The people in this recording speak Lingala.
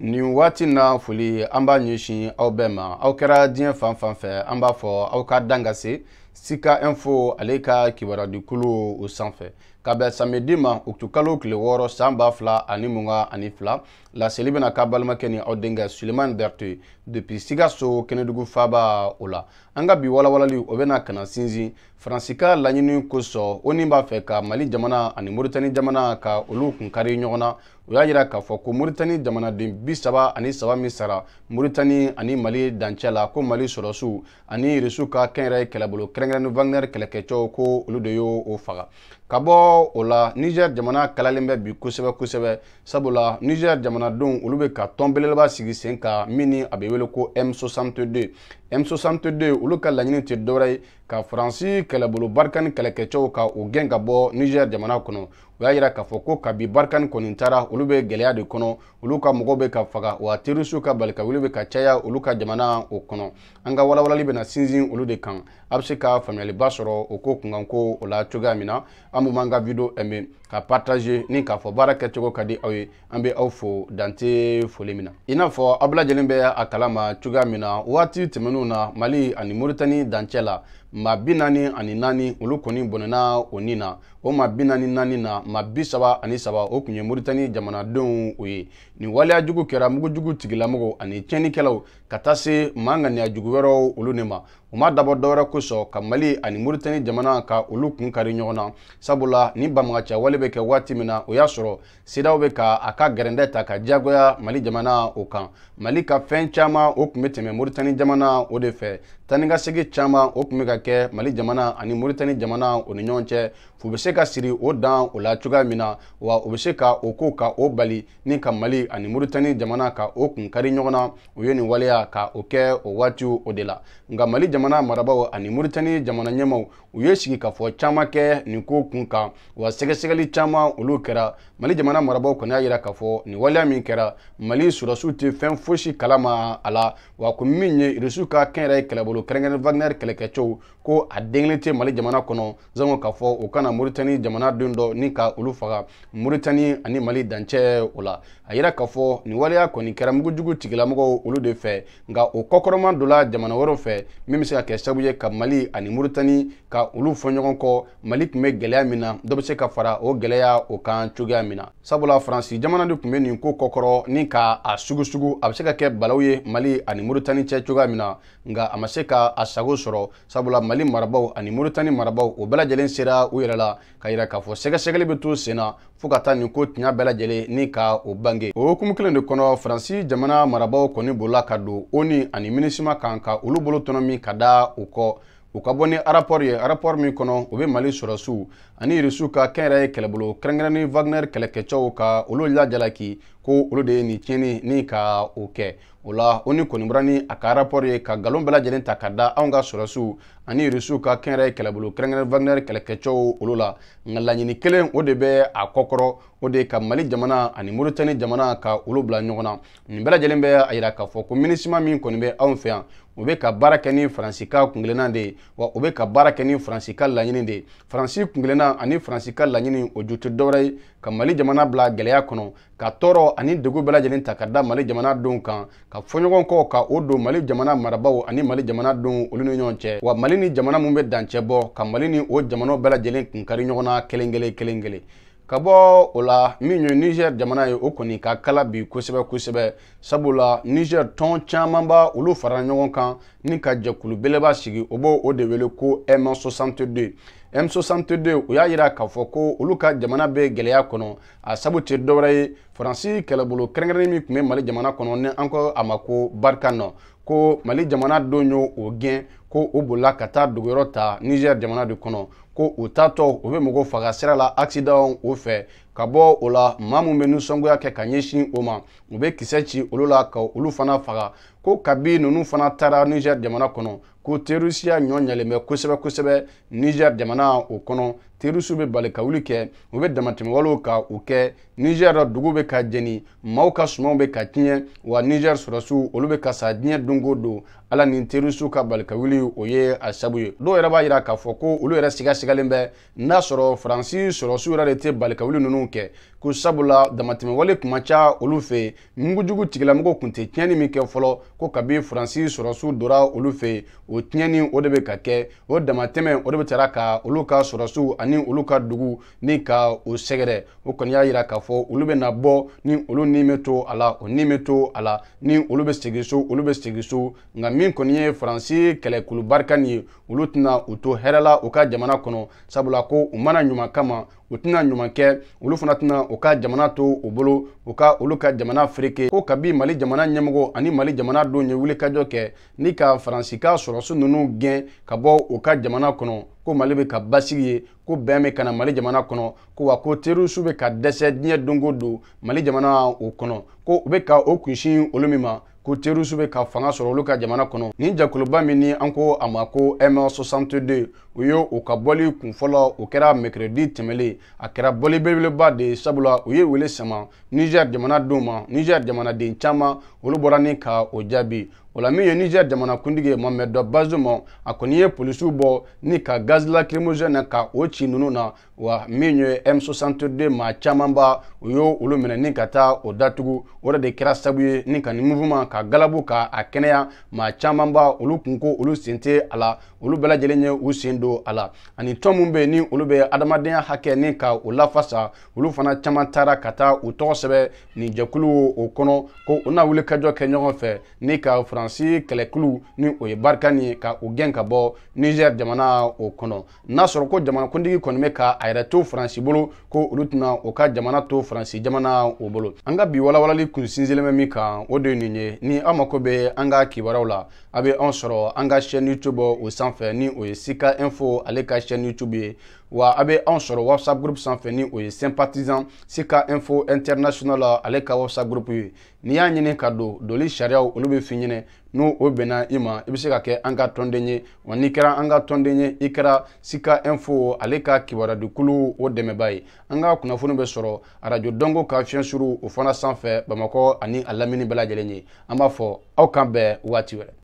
nin waati na foli an b'a ɲɛsin aw bɛɛ ma aw kɛra diɲɛ fan fan fɛ an b'a fɔ aw ka dangase sika info ale ka kibaradikulu o sanfɛ ka bɛn samedi ma okutokalo kile wɔɔrɔ saan b'a fila ani muga ani fila laseli bena ka balimakɛ ni aw denkɛ suleman berte depuis sikaso kɛnɛdugu faba o la an ka bi walawalali o bena kana sinsin faransi ka laɲini kosɔn o ni b'a fɛ ka mali jamana ani moritani jamana ka olu kun kari ɲɔgɔn na o y'a yira k'a fɔ ko moritani jamanaden bi saba ani saba min sara moritani ani mali dancɛ la ko mali sɔrɔsiw ani irisiw ka kɛnyɛrɛye kɛlɛbolo kɛrɛnkɛrɛnni wagner kɛlɛkɛcɛw ko olu de y'o o faga ka bɔ o la niger jamana kalalen bɛ bi kosɛbɛ kosɛbɛ sabula niger jamanadenw olu bɛ ka tɔn belebeleba sigi sen kan min ni a bɛ wele ko m62 m62 olu ka laɲini tɛ dɔwɛrɛ ye ka faransi kɛlɛbolo barikani kɛlɛkɛcɛw ka o gɛn ka bɔ niger jamana kɔnɔ u y'a yira k'a fɔ ko kabi barikani kɔni taara olu bɛ gwɛlɛya de kɔnɔ olu ka mɔgɔw bɛ ka faga wa terisiw ka balikawuli bɛ ka caya olu ka jamana o kɔnɔ an ka walawalali bɛna sinsin olu de kan a bɛ se ka faamuyaliba sɔrɔ o ko kunkan ko o la cogoya min na an b'u m'an ka video ɛmɛ ka partage ni k'a fɔ baara kɛcogo ka di aw ye an bɛ aw fo dante foli min na i n'a fɔ aw bɛɛ lajɛlen bɛ a kalama cogoya min na waati tɛmɛnenw na mali ani moritani dancɛ la ma bi naani ani naani olu kɔni bɔnɛna o ni na o ma bi nani na ma bi saba ani saba o tun ye moritani jamanadenw o ye nin waleya jugu kɛra mugujugu tigilamɔgɔw ani tiɲɛnikɛlaw ka taa se maa ŋaniya jugu wɛrɛw olu ne ma u ma dabɔ dɔwɛrɛ kosɔn ka mali ani muritani jamana ka olu kun kari ɲɔgɔn na sabula ni banbagaca wale be kɛ waati min na o y'a sɔrɔ sedaw be ka a ka gɛrɛndɛ ta ka diyagoya mali jamana o kan mali ka fɛn caaman o kun be tɛmɛ muritani jamana o de fɛ tani ka caaman o kun be ka kɛ mali jamana ani muritani jamana o ni ɲɔgɔn cɛ fu be se ka siri o dan o la cogoya min na wa u be se ka o koo ka o bali ni ka mali ani muritani jamana ka o kun kari ɲɔgɔn na u ye nin waleya ka o kɛ o waatiw o de la nka mali jamana marabaw ani moritani jamana ɲɛmaw u ye sigi k'a fɔ caaman kɛ nin ko kun kan wa sɛgɛsɛgɛli caaman olu kɛra mali jamana marabaw kɔni y'a yira k'a fɔ nin waleya min kɛra mali sɔrɔsiw tɛ fɛn fosi kalama a la wa ko min ye rusiw ka kɛnyɛrɛ kɛlɛbolo kɛrɛnkɛrɛn wagner kɛlɛkɛcɛw ko a denkelen tɛ mali jamana kɔnɔ zango k'a fɔ u kana moritani jamana don dɔ ni ka olu faga moritani ani mali dancɛ o la a yira k'a fɔ nin waleya kɔni kɛra mugujugu tigilamɔgɔw olu de fɛ nka o kɔkɔrɔma dɔ la jamana wɛrɛw fɛ min se ka kɛ sababu ye ka mali ani murutani ka olu fɔ ɲɔgɔn kɔ mali tun bɛ gɛlɛya min na dɔ bɛ se ka fara o gɛlɛya o kan cogoya min na sabula faransi jamana de tun bɛ nin ko kɔkɔrɔ ni ka a sugusugu a bɛ se ka kɛ balaw ye mali ani murutani cɛ cogoya min na nka a ma se ka a sago sɔrɔ sabula mali marabaw ani murutani marabaw o bɛɛ lajɛlen sera u yɛrɛ la ka yira k'a fɔ sɛgɛsɛgɛli bɛ to sen na fo ka taa nin ko tiɲa bɛɛ lajɛlen ni ka o bange o hukumu kelen de kɔnɔ faransi jamana marabaw kɔni bolila ka don oni ani minisima kan ka olu bolo tɔnɔ min ka da u kɔ u ka bɔ ni arapɔri ye arapɔri min kɔnɔ u bɛ mali sɔrɔsiw ani rusu ka kɛnyɛrɛye kɛlɛbolo kɛrɛnkɛrɛnni wagner kɛlɛkɛcɛw ka olu lajalaki ko olu de ye nin tiɲɛni ni ka o kɛ o la o ni kɔnibara ni a ka rapɔr ye ka galon bɛɛ lajɛlen ta ka da anw ka sɔrɔsiw ani rusu ka kɛnyɛrɛye kɛlɛbolo kɛrɛnkɛrɛn wagner kɛlɛkɛcɛw olu la nka laɲini kelen o de bɛ a kɔkɔrɔ o de ka mali jamana ani moritani jamana ka olu bila ɲɔgɔn na nin bɛɛ lajɛlen bɛ a yira k'a fɔ ko minisima min kɔni bɛ anw fɛ yan u bɛ ka baara kɛ ni faransi ka kungilenna de ye wa u bɛ ka baara kɛ ni faransi ka laɲini de ye faransi kungilenna ani faransi ka laɲini o ju tɛ dɔwɛrɛ ye ka mali jamana bila gɛlɛya kɔnɔ ka tɔɔrɔ ani degu bɛɛ lajɛlen ta ka da mali jamana denw kan ka fɔɲɔgɔn kɔ ka o don mali jamana marabaw ani mali jamana denw olu ni ɲɔgɔn cɛ wa mali ni jamana min bɛ dancɛ bɔ ka mali ni o jamanaw bɛɛ lajɛlen kunkari ɲɔgɔn na kelen kelen kelen kelen ka bɔ o la min ye niger jamana ye o kɔni ka kala bi kosɛbɛ kosɛbɛ sabula niger tɔn caman b'a olu farala ɲɔgɔn kan ni ka jɛkulu belebeleba sigi o b'o o de wele ko m62 m62 o y'a yira k'a fɔ ko olu ka jamana bɛ gɛlɛya kɔnɔ a sabu tɛ dɔwɛrɛ ye faransi kɛlɛbolo kɛrɛnkɛrɛnnen min tun bɛ mali jamana kɔnɔ ni an ko a ma ko barika nɔ ko mali jamana don y'o gɛn ko o bolila ka taa dogoyɔrɔ ta niger jamana de kɔnɔ ko o taatɔ o bɛ mɔgɔw faga sira la accident o fɛ ka bɔ o la maa min bɛ nisɔngoya kɛ ka ɲɛsin o ma u bɛ kisɛ ci olu la ka olu fana faga ko kabi ninnu fana taara niger jamana kɔnɔ ko terisiya ɲɔ ɲɛlen bɛ kosɛbɛ kosɛbɛ niger jamana o kɔnɔ terisiw bɛ bali ka wuli kɛ u bɛ damatɛmɛwalew ka u kɛ niger la dugu bɛ ka jeni maaw ka sumaw bɛ ka tiɲɛ wa niger sɔrɔsiw olu bɛ ka sa diɲɛ don o don ala ni terisiw ka bali ka wuli ye o ye a sabu ye dɔw yɛrɛ b'a yira k'a fɔ ko olu yɛrɛ sigasigalen bɛ n'a sɔrɔ faransi sɔrɔsiw yɛrɛ de tɛ balikawuli ninnu kɛ ko sabula damatɛmɛwale kuma ca olu fɛ yen mugujugu tigilamɔgɔw tun tɛ tiɲɛni min kɛ fɔlɔ ko kabi faransi sɔrɔsiw dora olu fɛ yen o tiɲɛni o de bɛ ka kɛ o damatɛmɛ o de bɛ tara ka olu ka sɔrɔsiw ani olu ka dugu ni ka o sɛgɛrɛ o kɔni y'a yira k'a fɔ olu bɛna bɔ ni olu ni bɛ to a la o ni bɛ to a la ni olu bɛ segin so olu bɛ segin so nka min kɔni ye faransi kɛlɛ kulu barika nin ye olu tɛna u to hɛrɛ la u ka jamana kɔnɔ sabula ko u mana ɲuman kama u tɛna ɲuman kɛ olu fana tɛna u ka jamana to u bolo u ka olu ka jamana fereke ko kabi mali jamana ɲɛmɔgɔ ani mali jamana don ye wulikajɔ kɛ ni ka faransi ka sɔrɔsi ninnu gɛn ka bɔ u ka jamana kɔnɔ ko mali bɛ ka basigi ye ko bɛn bɛ kana mali jamana kɔnɔ ko wa ko terisiw bɛ ka dɛsɛ diɲɛ dongo don mali jamana o kɔnɔ ko u bɛ ka o kunsin olu min ma ko terisiw bɛ ka fanga sɔrɔ olu ka jamana kɔnɔ nin jɛkuluba min ni an ko a ma ko m62 o ye o ka bɔli kunfɔlɔ o kɛra mɛkirɛdi tɛmɛlen a kɛra bɔli belebeleba de ye sabula u ye wele sama niger jamanadenw ma niger jamanaden caman olu bɔra ni ka o jaabi o la min ye niger jamana kuntigi mohamɛd dɔ bazuma a kɔni ye polisiw bɔ ni ka gaz lacrymogène ka o ci ninnu na wa min ye m62 maa camanba u y'o olu minɛ ni ka taa o datugu o de de kɛra sabu ye ni ka nin mouvement ka galabu ka a kɛnɛya maa camanba olu kun ko olu sen tɛ a la olu bɛɛ lajɛlen ye u sen fɛn don a la ani tɔn min bɛ yen ni olu bɛ adamadenya hakɛ ni ka o lafasa olu fana caman taara ka taa u tɔgɔ sɛbɛ nin jɛkulu o kɔnɔ ko u na wuli kajɔ kɛ ɲɔgɔn fɛ ni ka faransi kɛlɛkulu ni o ye barika nin ye ka o gɛn ka bɔ niger jamana o kɔnɔ n'a sɔrɔ ko jamanakuntigi kɔni bɛ ka a yɛrɛ to faransi bolo ko olu tɛna o ka jamana to faransi jamana o bolo an ka bi walawalali kun sinsinlen bɛ min kan o de ye nin ye ni aw mako bɛ an ka kibaruyaw la a bɛ anw sɔrɔ an ka chaîne youtube o sanfɛ ni o ye sika info ale ka chaîne youtube ye wa a bɛ anw sɔrɔ whatsapp group sanfɛ ni o ye sympathisant sika info international ale ka whatsapp group ye n'i y'a ɲini ka don doli sariyaw olu be finɲinɛ ɲɛnɛ o bɛnna i ma i be se ka kɛ an ka tɔnden ye wa n'i kɛra an ka tɔnden ye i kɛra sika info ale ka kibaradikulu o dɛmɛba ye an ka kunnafoni bɛ sɔrɔ arajo dɔnko ka fiɲɛ suru o fana sanfɛ bamakɔ ani a lamini bɛɛ lajɛlen ye an b'a fɔ aw kan bɛn waati wɛrɛ